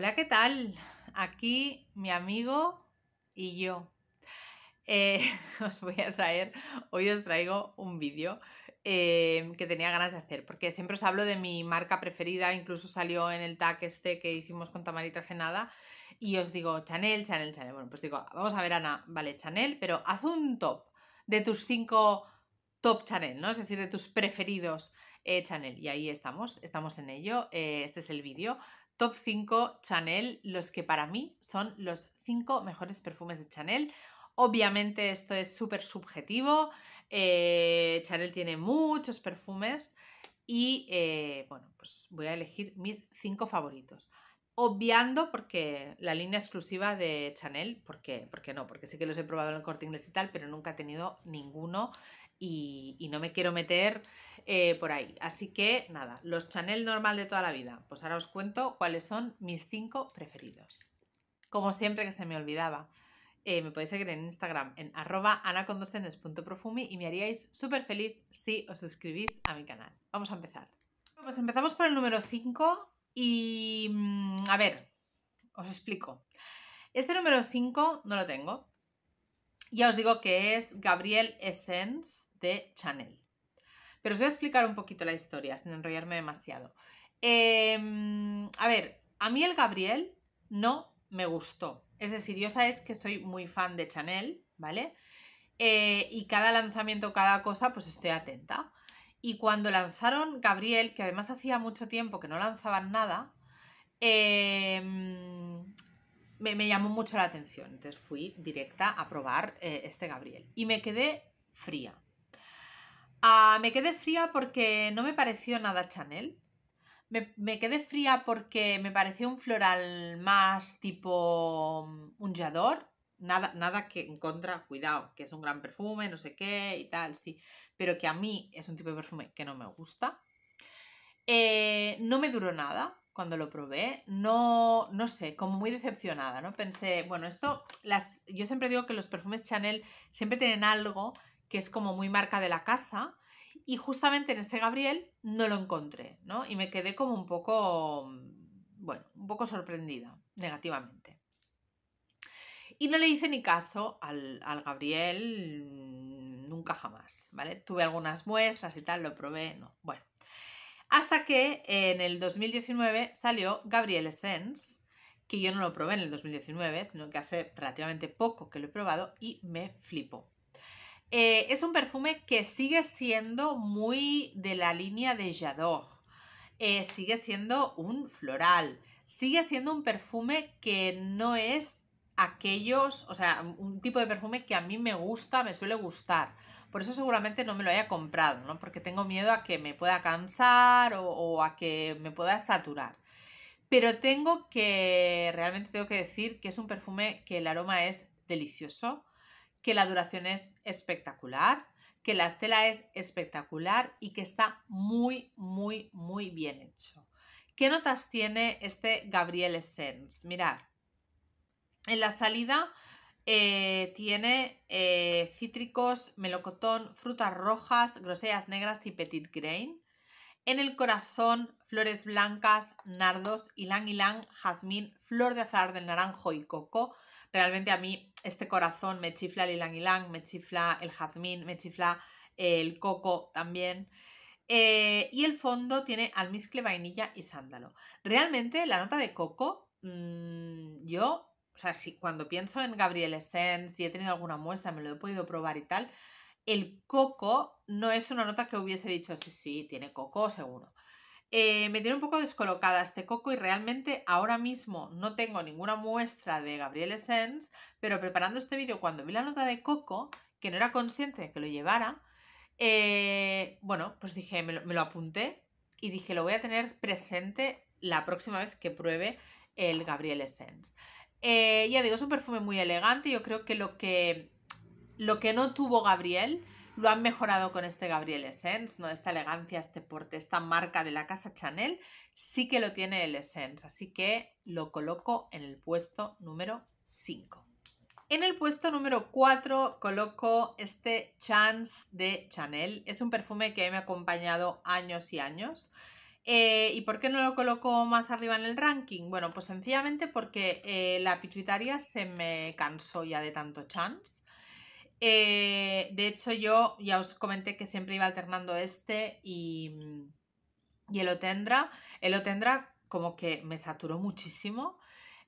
Hola, ¿qué tal? Aquí mi amigo y yo. Eh, os voy a traer, hoy os traigo un vídeo eh, que tenía ganas de hacer, porque siempre os hablo de mi marca preferida, incluso salió en el tag este que hicimos con Tamarita Senada, y os digo Chanel, Chanel, Chanel. Bueno, pues digo, vamos a ver Ana, vale, Chanel, pero haz un top de tus cinco top Chanel, ¿no? Es decir, de tus preferidos. Eh, Chanel. Y ahí estamos, estamos en ello. Eh, este es el vídeo top 5 Chanel, los que para mí son los 5 mejores perfumes de Chanel. Obviamente esto es súper subjetivo, eh, Chanel tiene muchos perfumes y eh, bueno, pues voy a elegir mis 5 favoritos obviando porque la línea exclusiva de Chanel, porque, qué no, porque sé que los he probado en el corte inglés y tal, pero nunca he tenido ninguno y, no me quiero meter eh, por ahí. Así que nada, los Chanel normal de toda la vida. Pues ahora os cuento cuáles son mis cinco preferidos. Como siempre que se me olvidaba, eh, me podéis seguir en Instagram en arroba anacondosenes.profumi y me haríais súper feliz si os suscribís a mi canal. Vamos a empezar. Pues empezamos por el número 5 y... Mm, a ver, os explico. Este número 5 no lo tengo, ya os digo que es Gabriel Essence de Chanel. Pero os voy a explicar un poquito la historia, sin enrollarme demasiado. Em, a ver, a mí el Gabriel no me gustó. Es decir, yo sabéis que soy muy fan de Chanel, ¿vale? Eh, y cada lanzamiento, cada cosa, pues estoy atenta. Y cuando lanzaron Gabriel, que además hacía mucho tiempo que no lanzaban nada, eh, me, llamó mucho la atención. Entonces fui directa a probar eh, este Gabriel y me quedé fría. Ah, me quedé fría porque no me pareció nada Chanel. Me, quedé fría porque me pareció un floral más tipo mm, un Nada, nada que en contra, cuidado, que es un gran perfume, no sé qué y tal, sí. Pero que a mí es un tipo de perfume que no me gusta. Eh, no me duró nada, cuando lo probé, no, no sé, como muy decepcionada, ¿no? Pensé, bueno, esto, las, yo siempre digo que los perfumes Chanel siempre tienen algo que es como muy marca de la casa y justamente en ese Gabriel no lo encontré, ¿no? Y me quedé como un poco, bueno, un poco sorprendida negativamente. Y no le hice ni caso al Gabriel nunca jamás, ¿vale? Tuve algunas muestras y tal, lo probé, no, bueno. Hasta que en el 2019 salió Gabriel Essence, que yo no lo probé en el 2019, sino que hace relativamente poco que lo he probado y me flipo. Eh, es un perfume que sigue siendo muy de la línea de Jadot, eh, sigue siendo un floral, sigue siendo un perfume que no es aquellos, o sea, un tipo de perfume que a mí me gusta, me suele gustar. Por eso seguramente no me lo haya comprado, ¿no? Porque tengo miedo a que me pueda cansar o, a que me pueda saturar. Pero tengo que, realmente tengo que decir que es un perfume que el aroma es delicioso, que la duración es espectacular, que la estela es espectacular y que está muy, muy, muy bien hecho. ¿Qué notas tiene este Gabriel Essence? Mirad, en la salida eh, tiene eh, cítricos, melocotón, frutas rojas, grosellas negras y petit grain. En el corazón, flores blancas, nardos, ylang ylang, jazmín, flor de azar del naranjo y coco. Realmente a mí este corazón me chifla el ylang ylang, me chifla el jazmín, me chifla eh, el coco también. y el fondo tiene almizcle, vainilla y sándalo. Realmente la nota de coco, mm, yo o sea, si cuando pienso en Gabriel Essence, si he tenido alguna muestra, me lo he podido probar y tal, el coco no es una nota que hubiese dicho, sí, sí, tiene coco, seguro. Eh, me tiene un poco descolocada este coco y realmente ahora mismo no tengo ninguna muestra de Gabriel Essence, pero preparando este vídeo, cuando vi la nota de coco, que no era consciente de que lo llevara, eh, bueno, pues dije, me lo, me lo apunté y dije, lo voy a tener presente la próxima vez que pruebe el Gabriel Essence. Eh, ya digo, es un perfume muy elegante. Yo creo que lo que, lo que no tuvo Gabriel lo han mejorado con este Gabriel Essence, ¿no? Esta elegancia, este porte, esta marca de la casa Chanel, sí que lo tiene el Essence. Así que lo coloco en el puesto número 5. En el puesto número 4 coloco este Chance de Chanel. Es un perfume que me ha acompañado años y años. Eh, ¿Y por qué no lo coloco más arriba en el ranking? Bueno, pues sencillamente porque eh, la pituitaria se me cansó ya de tanto chance. Eh, de hecho, yo ya os comenté que siempre iba alternando este y, mm, y el Otendra. El Otendra como que me saturó muchísimo.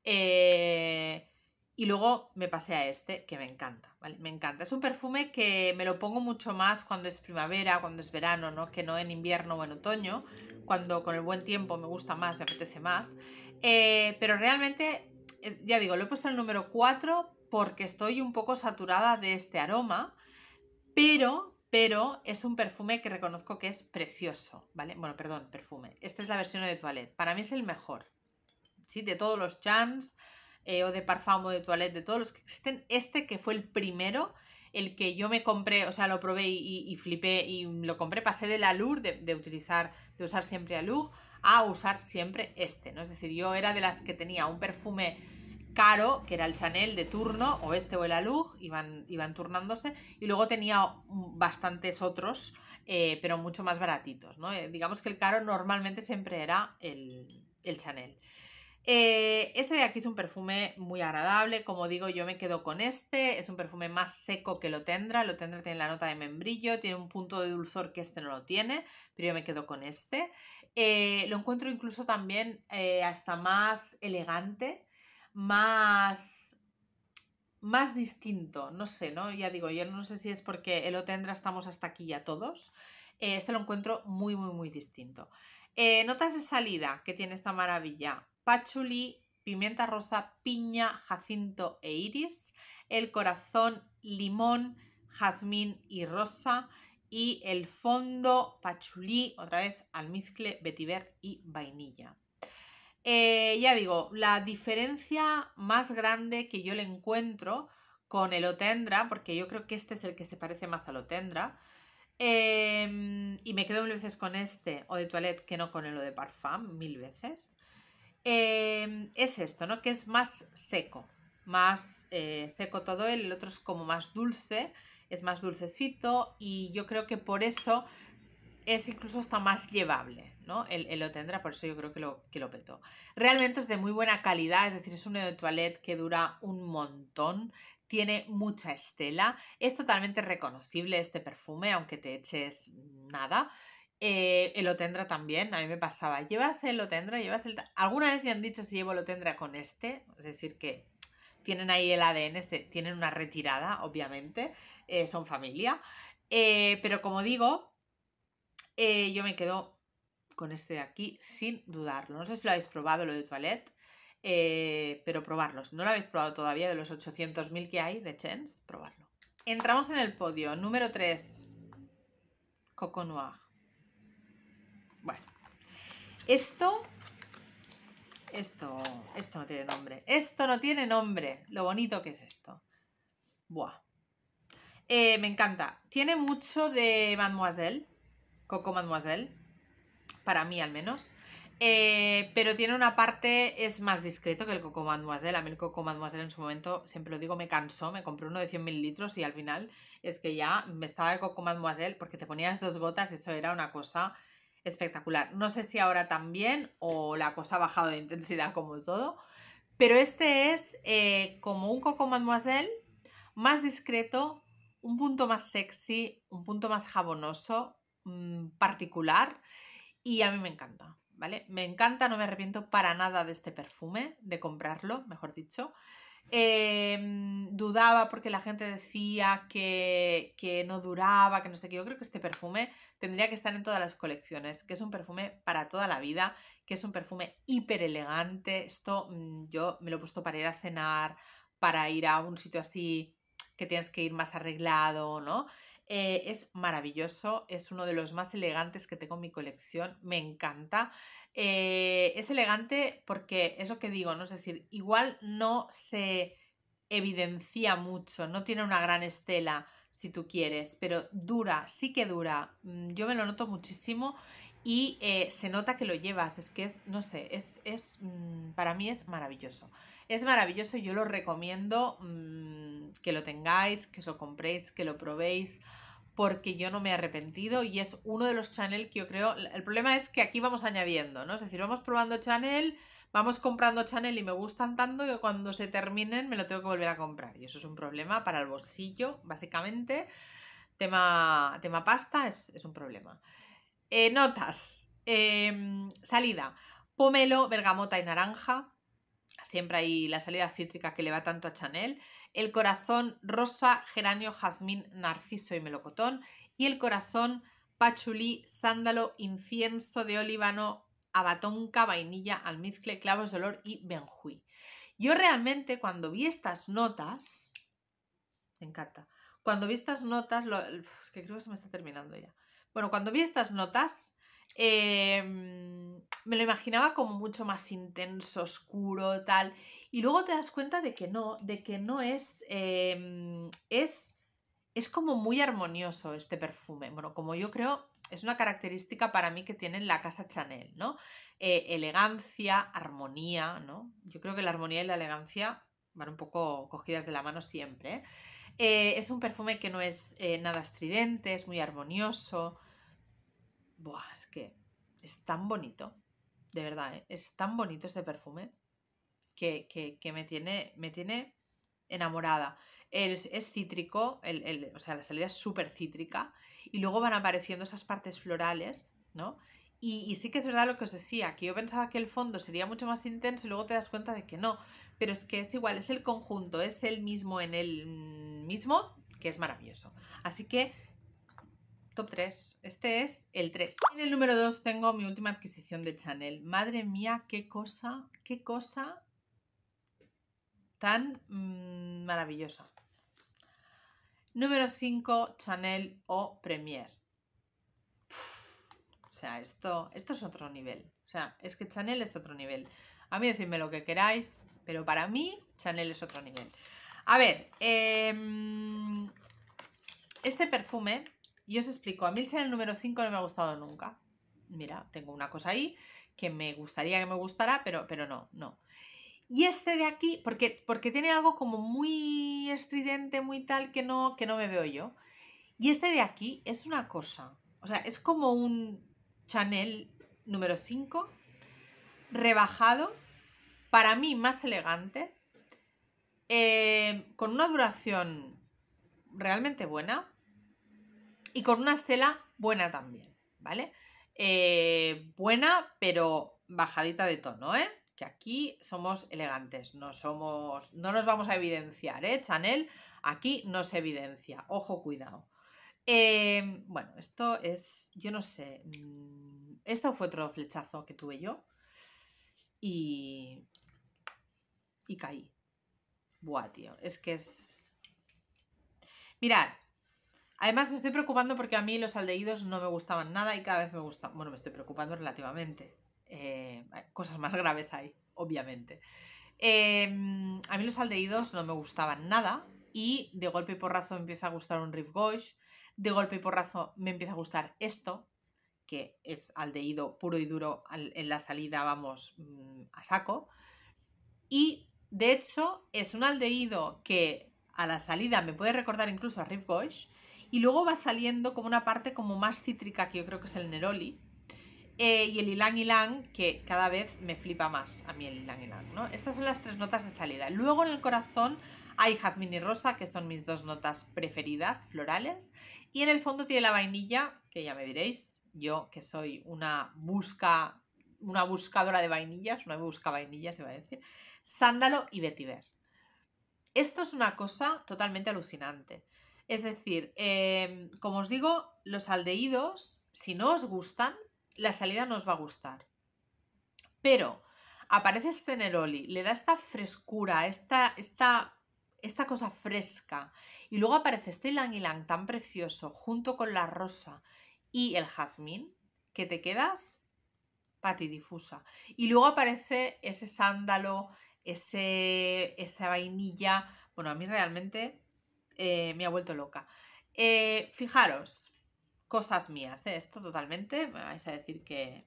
Eh, y luego me pasé a este, que me encanta, ¿vale? Me encanta. Es un perfume que me lo pongo mucho más cuando es primavera, cuando es verano, ¿no? Que no en invierno o en otoño, cuando con el buen tiempo me gusta más, me apetece más. Eh, pero realmente, ya digo, lo he puesto en el número 4 porque estoy un poco saturada de este aroma, pero, pero es un perfume que reconozco que es precioso, ¿vale? Bueno, perdón, perfume. Esta es la versión de Toilette. Para mí es el mejor, ¿sí? De todos los chans eh, o de Parfum o de Toilette, de todos los que existen, este que fue el primero, el que yo me compré, o sea, lo probé y, flipé y lo compré, pasé del la de, de, utilizar, de usar siempre Lur a usar siempre este, ¿no? Es decir, yo era de las que tenía un perfume caro, que era el Chanel de turno, o este o el Lur iban, iban turnándose, y luego tenía bastantes otros, eh, pero mucho más baratitos, ¿no? Eh, digamos que el caro normalmente siempre era el, el Chanel. Eh, este de aquí es un perfume muy agradable, como digo yo me quedo con este, es un perfume más seco que lo tendrá, lo tendrá tiene la nota de membrillo, tiene un punto de dulzor que este no lo tiene, pero yo me quedo con este. Eh, lo encuentro incluso también eh, hasta más elegante, más, más distinto, no sé, ¿no? Ya digo, yo no sé si es porque el Otendra estamos hasta aquí ya todos, este lo encuentro muy, muy, muy distinto. notas de salida que tiene esta maravilla, pachulí, pimienta rosa, piña, jacinto e iris, el corazón, limón, jazmín y rosa y el fondo, pachulí, otra vez almizcle, vetiver y vainilla. Eh, ya digo, la diferencia más grande que yo le encuentro con el Otendra, porque yo creo que este es el que se parece más al Otendra, eh, y me quedo mil veces con este o de toilette que no con el o de parfum, mil veces. Em, es esto, ¿no? Que es más seco, más eh, seco todo el otro es como más dulce, es más dulcecito y yo creo que por eso es incluso hasta más llevable, ¿no? El, lo tendrá, por eso yo creo que lo, que lo petó. Realmente es de muy buena calidad, es decir, es un eau de toilette que dura un montón, tiene mucha estela, es totalmente reconocible este perfume, aunque te eches nada. Eh, el Otendra también, a mí me pasaba, llevas el Otendra, llevas el... Alguna vez han dicho si llevo el Otendra con este, es decir, que tienen ahí el ADN, tienen una retirada, obviamente, eh, son familia, eh, pero como digo, yo me quedo con este de aquí sin dudarlo. No sé si lo habéis probado, lo de Toilette, pero probarlos. No lo habéis probado todavía de los 800.000 que hay de Chens, probarlo. Entramos en el podio, número 3, Coco Noir. Esto, esto, esto no tiene nombre. Esto no tiene nombre. Lo bonito que es esto. Buah. Eh, me encanta. Tiene mucho de Mademoiselle. Coco Mademoiselle. Para mí al menos. Eh, pero tiene una parte, es más discreto que el Coco Mademoiselle. A mí el Coco Mademoiselle en su momento, siempre lo digo, me cansó. Me compré uno de 100 mililitros y al final es que ya me estaba de Coco Mademoiselle porque te ponías dos gotas. Eso era una cosa espectacular. No sé si ahora también o la cosa ha bajado de intensidad como todo, pero este es eh, como un Coco Mademoiselle más discreto, un punto más sexy, un punto más jabonoso, mm, particular y a mí me encanta, ¿vale? Me encanta, no me arrepiento para nada de este perfume, de comprarlo, mejor dicho. Em, dudaba porque la gente decía que, no duraba, que no sé qué. Yo creo que este perfume tendría que estar en todas las colecciones, que es un perfume para toda la vida, que es un perfume hiper elegante. Esto mm, yo me lo he puesto para ir a cenar, para ir a un sitio así que tienes que ir más arreglado, ¿no? Eh, es maravilloso, es uno de los más elegantes que tengo en mi colección, me encanta. Eh, es elegante porque es lo que digo, ¿no? Es decir, igual no se evidencia mucho, no tiene una gran estela si tú quieres, pero dura, sí que dura. Mm, yo me lo noto muchísimo y eh, se nota que lo llevas. Es que es, no sé, es, es mm, para mí es maravilloso. Es maravilloso, yo lo recomiendo mm, que lo tengáis, que os lo compréis, que lo probéis porque yo no me he arrepentido y es uno de los Chanel que yo creo... El problema es que aquí vamos añadiendo, ¿no? Es decir, vamos probando Chanel, vamos comprando Chanel y me gustan tanto que cuando se terminen me lo tengo que volver a comprar. Y eso es un problema para el bolsillo, básicamente. Tema, tema pasta es, un problema. Eh, notas. Em, salida. Pomelo, bergamota y naranja. Siempre hay la salida cítrica que le va tanto a Chanel el corazón rosa, geranio, jazmín, narciso y melocotón, y el corazón pachulí, sándalo, incienso de olivano, abatonca, vainilla, almizcle, clavos de olor y benjuí. Yo realmente cuando vi estas notas, me encanta, cuando vi estas notas, es que creo que se me está terminando ya. Bueno, cuando vi estas notas, Em, me lo imaginaba como mucho más intenso, oscuro, tal. Y luego te das cuenta de que no, de que no em, es. es. como muy armonioso este perfume. Bueno, como yo creo, es una característica para mí que tiene la casa Chanel, ¿no? Eh, elegancia, armonía, ¿no? Yo creo que la armonía y la elegancia van un poco cogidas de la mano siempre. ¿eh? Eh, es un perfume que no es nada estridente, es muy armonioso es que es tan bonito. De verdad, ¿eh? es tan bonito este perfume que, me, tiene, me tiene enamorada. Es, es cítrico, o sea, la salida es súper cítrica y luego van apareciendo esas partes florales, ¿no? Y, y, sí que es verdad lo que os decía, que yo pensaba que el fondo sería mucho más intenso y luego te das cuenta de que no, pero es que es igual, es el conjunto, es el mismo en el mismo, que es maravilloso. Así que Top 3. Este es el 3. En el número 2 tengo mi última adquisición de Chanel. Madre mía, qué cosa, qué cosa tan mm, maravillosa. Número 5, Chanel o Premier. o sea, esto, esto es otro nivel. O sea, es que Chanel es otro nivel. A mí decidme lo que queráis, pero para mí Chanel es otro nivel. A ver, em, este perfume y os explico, a mí el número 5 no me ha gustado nunca. Mira, tengo una cosa ahí que me gustaría que me gustara, pero, pero no, no. Y este de aquí, porque, porque tiene algo como muy estridente, muy tal, que no, que no me veo yo. Y este de aquí es una cosa, o sea, es como un Chanel número 5, rebajado, para mí más elegante, eh, con una duración realmente buena, y con una estela buena también, ¿vale? Eh, buena, pero bajadita de tono, ¿eh? Que aquí somos elegantes, no somos, no nos vamos a evidenciar, ¿eh? Chanel, aquí no se evidencia, ojo, cuidado. Em, bueno, esto es, yo no sé, mm, esto fue otro flechazo que tuve yo y, y caí. Buah, tío, es que es... Mirad, Además me estoy preocupando porque a mí los aldeídos no me gustaban nada y cada vez me gusta Bueno, me estoy preocupando relativamente. Eh, cosas más graves hay, obviamente. Em, a mí los aldeídos no me gustaban nada y de golpe y porrazo me empieza a gustar un Riff Gauche. De golpe y porrazo me empieza a gustar esto, que es aldeído puro y duro en la salida, vamos, mm, a saco. Y de hecho es un aldeído que a la salida me puede recordar incluso a Riff Gauche y luego va saliendo como una parte como más cítrica que yo creo que es el neroli eh, y el ylang ylang que cada vez me flipa más a mí el ylang ylang, ¿no? Estas son las tres notas de salida. Luego en el corazón hay jazmín y rosa que son mis dos notas preferidas florales y en el fondo tiene la vainilla que ya me diréis yo que soy una busca una buscadora de vainillas, una busca vainilla, se va a decir, sándalo y vetiver. Esto es una cosa totalmente alucinante. Es decir, em, como os digo, los aldeídos, si no os gustan, la salida no os va a gustar. Pero aparece este neroli, le da esta frescura, esta, esta, esta cosa fresca. Y luego aparece este ylang ylang tan precioso junto con la rosa y el jazmín, que te quedas patidifusa. Y luego aparece ese sándalo, ese, esa vainilla. Bueno, a mí realmente eh, me ha vuelto loca. Eh, fijaros, cosas mías, ¿eh? esto totalmente, me vais a decir que,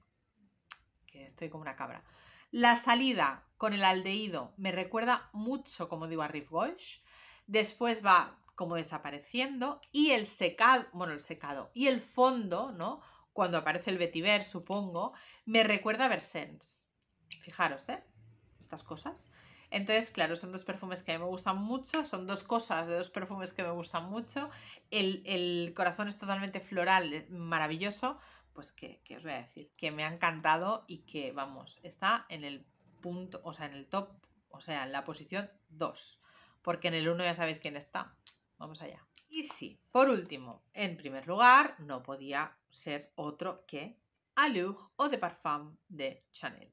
que estoy como una cabra. La salida con el aldeído me recuerda mucho, como digo, a Riff Gauche. Después va como desapareciendo y el secado, bueno, el secado y el fondo, ¿no? Cuando aparece el vetiver, supongo, me recuerda a Versens. Fijaros, ¿eh? Estas cosas. Entonces, claro, son dos perfumes que a mí me gustan mucho, son dos cosas de dos perfumes que me gustan mucho. El, el corazón es totalmente floral, eh, maravilloso. Pues que, os voy a decir, que me ha encantado y que, vamos, está en el punto, o sea, en el top, o sea, en la posición 2. Porque en el 1 ya sabéis quién está. Vamos allá. Y sí, por último, en primer lugar, no podía ser otro que Allure o de Parfum de Chanel.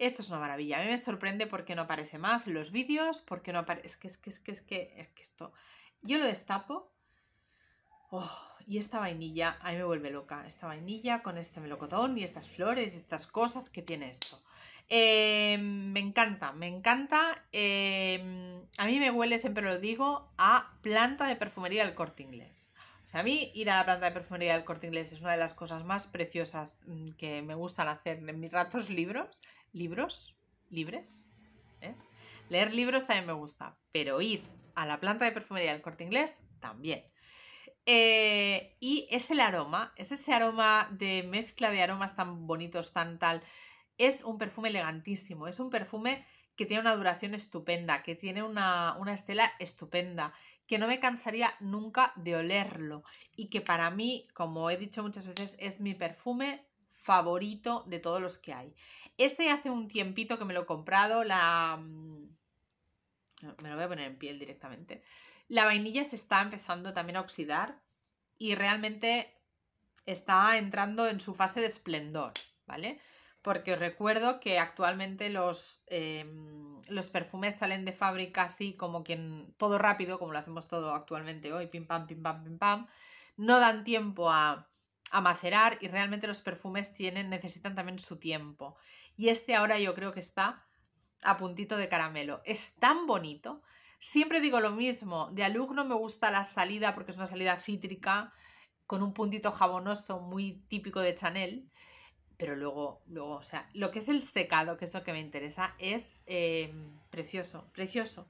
Esto es una maravilla. A mí me sorprende porque no aparece más los vídeos, porque no aparece... Es que, es que, es que, es que, esto... Yo lo destapo. Oh, y esta vainilla, a mí me vuelve loca. Esta vainilla con este melocotón y estas flores, y estas cosas que tiene esto. Em, me encanta, me encanta. Em, a mí me huele, siempre lo digo, a planta de perfumería del corte inglés. O sea, a mí ir a la planta de perfumería del corte inglés es una de las cosas más preciosas mm, que me gustan hacer en mis ratos libros, libros libres. ¿eh? Leer libros también me gusta, pero ir a la planta de perfumería del corte inglés también. Eh, y es el aroma, es ese aroma de mezcla de aromas tan bonitos, tan tal. Es un perfume elegantísimo, es un perfume que tiene una duración estupenda, que tiene una, una estela estupenda, que no me cansaría nunca de olerlo y que para mí, como he dicho muchas veces, es mi perfume favorito de todos los que hay. Este hace un tiempito que me lo he comprado, la... Mm, me lo voy a poner en piel directamente. La vainilla se está empezando también a oxidar y realmente está entrando en su fase de esplendor, ¿vale? Porque os recuerdo que actualmente los, em, los perfumes salen de fábrica así como quien todo rápido, como lo hacemos todo actualmente hoy, pim pam, pim pam, pim pam. No dan tiempo a, a macerar y realmente los perfumes tienen, necesitan también su tiempo y este ahora yo creo que está a puntito de caramelo. Es tan bonito. Siempre digo lo mismo, de alumno me gusta la salida porque es una salida cítrica, con un puntito jabonoso muy típico de Chanel, pero luego, luego o sea, lo que es el secado, que es lo que me interesa, es em, precioso, precioso.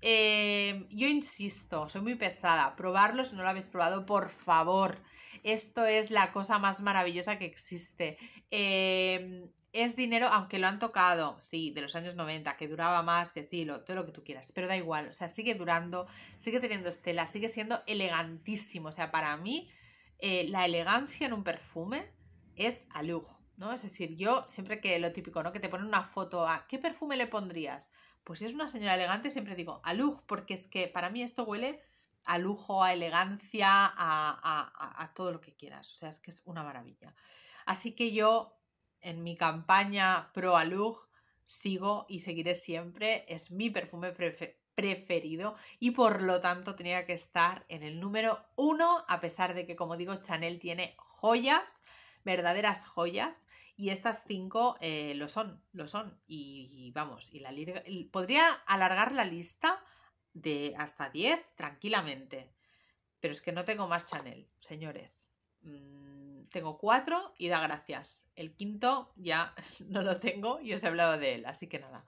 Em, yo insisto, soy muy pesada, probarlo si no lo habéis probado, por favor. Esto es la cosa más maravillosa que existe. Eh, es dinero, aunque lo han tocado, sí, de los años 90, que duraba más, que sí, lo, todo lo que tú quieras, pero da igual, o sea, sigue durando, sigue teniendo estela, sigue siendo elegantísimo, o sea, para mí eh, la elegancia en un perfume es a lujo, ¿no? Es decir, yo siempre que lo típico, ¿no? Que te ponen una foto a, ¿qué perfume le pondrías? Pues si es una señora elegante, siempre digo, a lujo, porque es que para mí esto huele a lujo, a elegancia, a, a todo lo que quieras, o sea, es que es una maravilla. Así que yo en mi campaña Pro Alug sigo y seguiré siempre. Es mi perfume preferido y por lo tanto tenía que estar en el número uno, a pesar de que, como digo, Chanel tiene joyas, verdaderas joyas, y estas cinco eh, lo son, lo son. Y, vamos, y la podría alargar la lista de hasta 10 tranquilamente, pero es que no tengo más Chanel, señores. Mm, tengo cuatro y da gracias. El quinto ya no lo tengo y os he hablado de él, así que nada.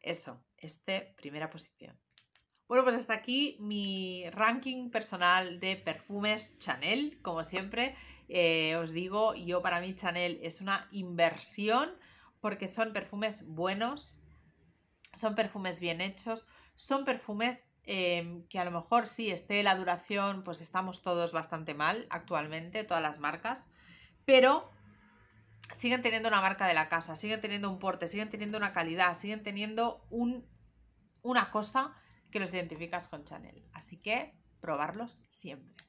Eso, este, primera posición. Bueno, pues hasta aquí mi ranking personal de perfumes Chanel, como siempre. Eh, os digo, yo para mí Chanel es una inversión porque son perfumes buenos, son perfumes bien hechos, son perfumes eh, que a lo mejor si esté la duración, pues estamos todos bastante mal actualmente, todas las marcas, pero siguen teniendo una marca de la casa, siguen teniendo un porte, siguen teniendo una calidad, siguen teniendo un, una cosa que los identificas con Chanel. Así que probarlos siempre.